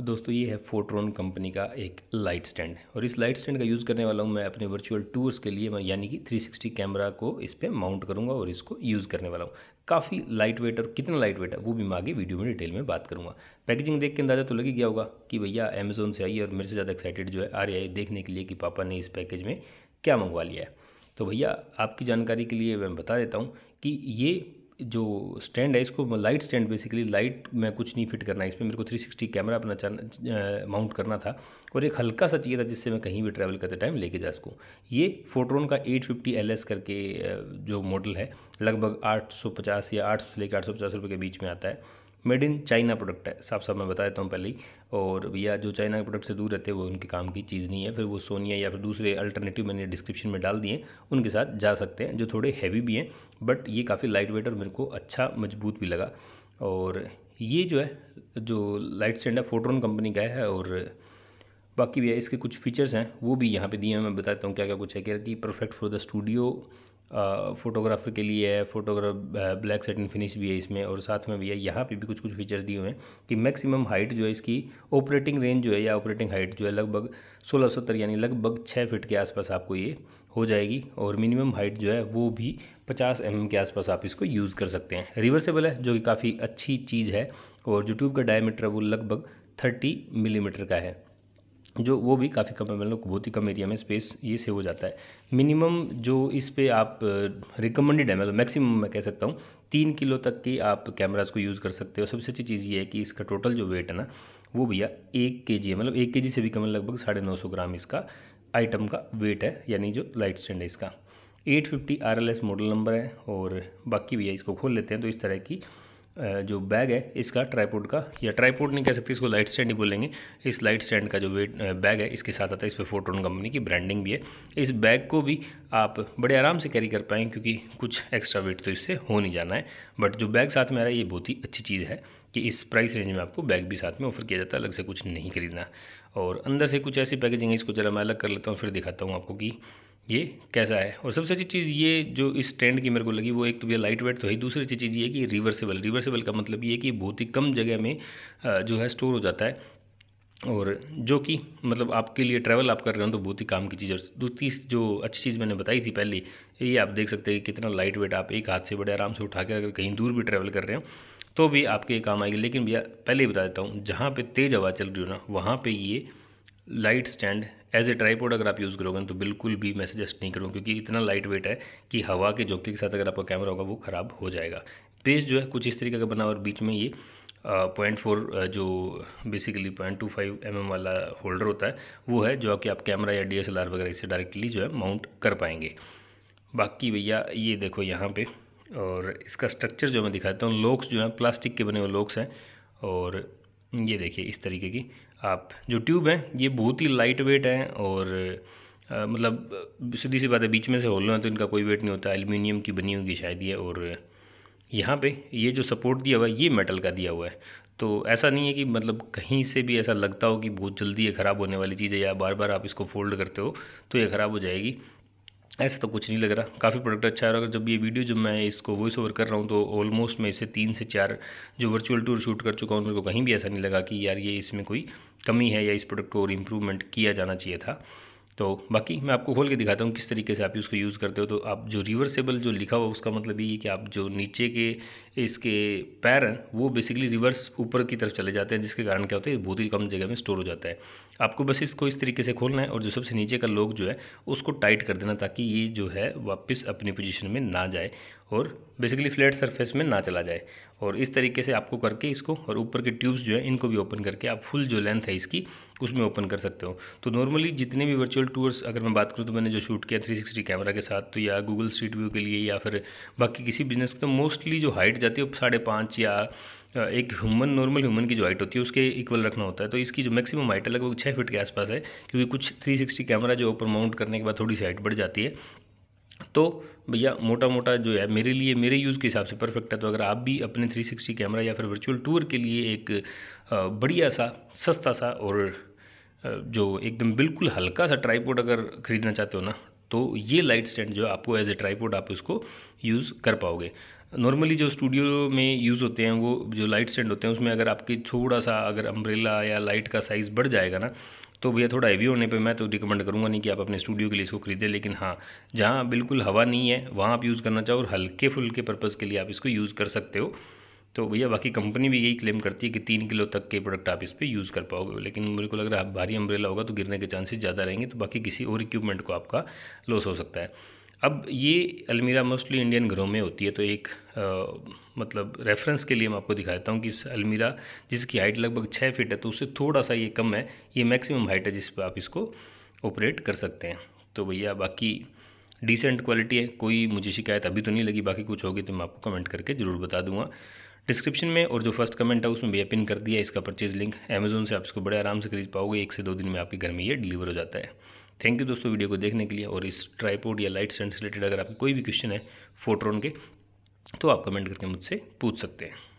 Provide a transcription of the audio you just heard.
दोस्तों ये है फोट्रॉन कंपनी का एक लाइट स्टैंड और इस लाइट स्टैंड का यूज़ करने वाला हूँ मैं अपने वर्चुअल टूर्स के लिए यानी कि 360 कैमरा को इस पर माउंट करूँगा और इसको यूज़ करने वाला हूँ काफ़ी लाइट वेट और कितना लाइट वेट है वो भी मैं आगे वीडियो में डिटेल में बात करूँगा पैकेजिंग देख के अंदाज़ा तो लग ही गया होगा कि भैया अमेजोन से आई और मेरे से ज़्यादा एक्साइटेड जो है आ रहा है देखने के लिए कि पापा ने इस पैकेज में क्या मंगवा लिया है तो भैया आपकी जानकारी के लिए मैं बता देता हूँ कि ये जो स्टैंड है इसको लाइट स्टैंड बेसिकली लाइट में कुछ नहीं फिट करना है इसमें मेरे को 360 कैमरा अपना माउंट करना था और एक हल्का सा चाहिए था जिससे मैं कहीं भी ट्रैवल करते टाइम लेके जा सकूँ ये फोट्रोन का 850 फिफ्टी करके जो मॉडल है लगभग 850 या 800 से लेकर 850 रुपए के बीच में आता है मेड इन चाइना प्रोडक्ट है साफ साफ मैं बता देता हूँ पहले ही और भैया जो चाइना के प्रोडक्ट से दूर रहते हैं वो उनके काम की चीज़ नहीं है फिर वो सोनिया या फिर दूसरे अल्टरनेटिव मैंने डिस्क्रिप्शन में डाल दिए उनके साथ जा सकते हैं जो थोड़े हैवी भी हैं बट ये काफ़ी लाइट वेट और मेरे को अच्छा मजबूत भी लगा और ये जो है जो लाइट स्टैंड है फोटोन कंपनी का है और बाकी भी है इसके कुछ फीचर्स हैं वो भी यहाँ पे दिए हैं मैं बताता हूँ क्या क्या कुछ है क्या कि perfect for the studio photographer के लिए है photograph black set and finish भी है इसमें और साथ में भैया यहाँ पे भी कुछ कुछ फीचर्स दिए हुए हैं कि मैक्सिमम हाइट जो है इसकी ऑपरेटिंग रेंज जो है या ऑपरेटिंग हाइट जो है लगभग सोलह सत्तर यानी लगभग छः फिट के आसपास आपको ये हो जाएगी और मिनिमम हाइट जो है वो भी पचास एम mm के आसपास आप इसको यूज़ कर सकते हैं रिवर्सेबल है जो कि काफ़ी अच्छी चीज़ है और जो ट्यूब का डायमीटर है वो लगभग थर्टी मिलीमीटर का है जो वो भी काफ़ी कम है मतलब बहुत ही कम एरिया में स्पेस ये सेव हो जाता है मिनिमम जो इस पर आप रिकमेंडेड uh, है मतलब मैक्सिमम मैं कह सकता हूँ तीन किलो तक की आप कैमराज को यूज़ कर सकते हो सबसे अच्छी चीज़ ये है कि इसका टोटल जो वेट है ना वो भैया एक के जी है मतलब एक के जी से भी कम लगभग साढ़े नौ सौ ग्राम इसका आइटम का वेट है यानी जो लाइट स्टैंड है इसका eight fifty R L S model number है और बाकी भैया इसको खोल लेते हैं तो इस तरह की जो बैग है इसका ट्राईपोर्ट का या ट्राईपोर्ट नहीं कह सकते इसको लाइट स्टैंड ही बोलेंगे इस लाइट स्टैंड का जो वेट बैग है इसके साथ आता है इस पर फोटोन कंपनी की ब्रांडिंग भी है इस बैग को भी आप बड़े आराम से कैरी कर पाएंगे क्योंकि कुछ एक्स्ट्रा वेट तो इससे हो नहीं जाना है बट जो बैग साथ में आ रहा है ये बहुत ही अच्छी चीज़ है कि इस प्राइस रेंज में आपको बैग भी साथ में ऑफर किया जाता है अलग से कुछ नहीं खरीदना और अंदर से कुछ ऐसी पैकेजिंग है इसको ज़रा मैं अलग कर लेता हूँ फिर दिखाता हूँ आपको कि ये कैसा है और सबसे अच्छी चीज़ ये जो इस ट्रेंड की मेरे को लगी वो एक तो भैया लाइट वेट तो है दूसरी अच्छी चीज़ ये कि रिवर्सेबल रिवर्सेबल का मतलब ये कि बहुत ही कम जगह में जो है स्टोर हो जाता है और जो कि मतलब आपके लिए ट्रैवल आप कर रहे हो तो बहुत ही काम की चीज़ है दूसरी जो अच्छी चीज़ मैंने बताई थी पहले ये आप देख सकते हैं कितना लाइट वेट आप एक हाथ से बड़े आराम से उठा कर अगर कहीं दूर भी ट्रैवल कर रहे हो तो भी आपके काम आएगी लेकिन भैया पहले ही बता देता हूँ जहाँ पर तेज़ हवा चल रही हो ना वहाँ पर ये light stand as a tripod अगर आप यूज़ करोगे तो बिल्कुल भी मैं सजेस्ट नहीं करूँगा क्योंकि इतना लाइट वेट है कि हवा के झोंके के साथ अगर आपका कैमरा होगा वो ख़राब हो जाएगा पेज जो है कुछ इस तरीके का बना और बीच में ये पॉइंट फोर जो basically point two five M M वाला होल्डर होता है वो है जो कि आप कैमरा या डी एस एल आर वगैरह इसे डायरेक्टली जो है माउंट कर पाएंगे बाकी भैया ये देखो यहाँ पे और इसका स्ट्रक्चर जो मैं दिखाता हूँ लोक्स जो हैं प्लास्टिक के बने हुए लोक्स हैं और ये देखिए इस तरीके की आप जो ट्यूब है ये बहुत ही लाइट वेट है और आ, मतलब सीधी सी बात है बीच में से होल है तो इनका कोई वेट नहीं होता एल्युमिनियम की बनी होगी शायद ये और यहाँ पे ये जो सपोर्ट दिया हुआ है ये मेटल का दिया हुआ है तो ऐसा नहीं है कि मतलब कहीं से भी ऐसा लगता हो कि बहुत जल्दी ये ख़राब होने वाली चीज़ है या बार बार आप इसको फोल्ड करते हो तो ये ख़राब हो जाएगी ऐसा तो कुछ नहीं लग रहा काफ़ी प्रोडक्ट अच्छा है और अगर जब ये वीडियो जब मैं इसको वॉइस ओवर कर रहा हूँ तो ऑलमोस्ट मैं इसे तीन से चार जो वर्चुअल टूर शूट कर चुका हूँ मेरे को कहीं भी ऐसा नहीं लगा कि यार ये इसमें कोई कमी है या इस प्रोडक्ट को और इम्प्रूवमेंट किया जाना चाहिए था तो बाकी मैं आपको खोल के दिखाता हूँ किस तरीके से आप इसको यूज़ करते हो तो आप जो रिवर्सेबल जो लिखा हुआ उसका मतलब ये कि आप जो नीचे के इसके पैर हैं वो बेसिकली रिवर्स ऊपर की तरफ चले जाते हैं जिसके कारण क्या होता है बहुत ही कम जगह में स्टोर हो जाता है आपको बस इसको इस तरीके से खोलना है और जो सबसे नीचे का लोग जो है उसको टाइट कर देना ताकि ये जो है वापस अपनी पोजीशन में ना जाए और बेसिकली फ्लैट सरफेस में ना चला जाए और इस तरीके से आपको करके इसको और ऊपर के ट्यूब्स जो है इनको भी ओपन करके आप फुल जो लेंथ है इसकी उसमें ओपन कर सकते हो तो नॉर्मली जितने भी वर्चुअल टूर्स अगर मैं बात करूँ तो मैंने जो शूट किया सिक्सटी कैमरा के साथ तो या गूगल स्ट्रीट व्यू के लिए या फिर बाकी किसी बिजनेस तो मोस्टली जो हाइट जाती है साढ़े पाँच या एक ह्यूमन नॉर्मल ह्यूमन की जो हाइट होती है उसके इक्वल रखना होता है तो इसकी जो मैक्सिमम हाइट है लगभग छः फीट के आसपास है क्योंकि कुछ 360 कैमरा जो ऊपर माउंट करने के बाद थोड़ी सी हाइट बढ़ जाती है तो भैया मोटा मोटा जो है मेरे लिए मेरे यूज़ के हिसाब से परफेक्ट है तो अगर आप भी अपने 360 कैमरा या फिर वर्चुअल टूर के लिए एक बढ़िया सा सस्ता सा और जो एकदम बिल्कुल हल्का सा ट्राईपोर्ड अगर ख़रीदना चाहते हो ना तो ये लाइट स्टैंड जो है आपको एज ए ट्राईपोर्ड आप उसको यूज़ कर पाओगे नॉर्मली जो स्टूडियो में यूज़ होते हैं वो जो लाइट स्टैंड होते हैं उसमें अगर आपकी थोड़ा सा अगर अम्ब्रेला या लाइट का साइज़ बढ़ जाएगा ना तो भैया थोड़ा हैवी होने पे मैं तो रिकमेंड करूँगा नहीं कि आप अपने स्टूडियो के लिए इसको खरीदें लेकिन हाँ जहाँ बिल्कुल हवा नहीं है वहाँ आप यूज़ करना चाहो और हल्के फुल्के पर्पज़ के लिए आप इसको यूज़ कर सकते हो तो भैया बाकी कंपनी भी यही क्लेम करती है कि तीन किलो तक के प्रोडक्ट आप इस पर यूज़ कर पाओगे लेकिन मेरे को लग रहा है भारी अम्ब्रेला होगा तो गिरने के चांसेस ज़्यादा रहेंगे तो बाकी किसी और इक्विपमेंट को आपका लॉस हो सकता है अब ये अलमीरा मोस्टली इंडियन घरों में होती है तो एक आ, मतलब रेफरेंस के लिए मैं आपको दिखाता हूँ कि इस अलमीरा जिसकी हाइट लगभग छः फीट है तो उससे थोड़ा सा ये कम है ये मैक्सिमम हाइट है जिस पर आप इसको ऑपरेट कर सकते हैं तो भैया बाकी डिसेंट क्वालिटी है कोई मुझे शिकायत अभी तो नहीं लगी बाकी कुछ होगी तो मैं आपको कमेंट करके ज़रूर बता दूंगा डिस्क्रिप्शन में और जो फर्स्ट कमेंट है उसमें भैया पिन कर दिया इसका परचेज लिंक अमेजोन से आप इसको बड़े आराम से खरीद पाओगे एक से दो दिन में आपके घर में ये डिलीवर हो जाता है थैंक यू दोस्तों वीडियो को देखने के लिए और इस ट्राईपोर्ड या लाइट सेंस रिलेटेड अगर आपका कोई भी क्वेश्चन है फोटोन के तो आप कमेंट करके मुझसे पूछ सकते हैं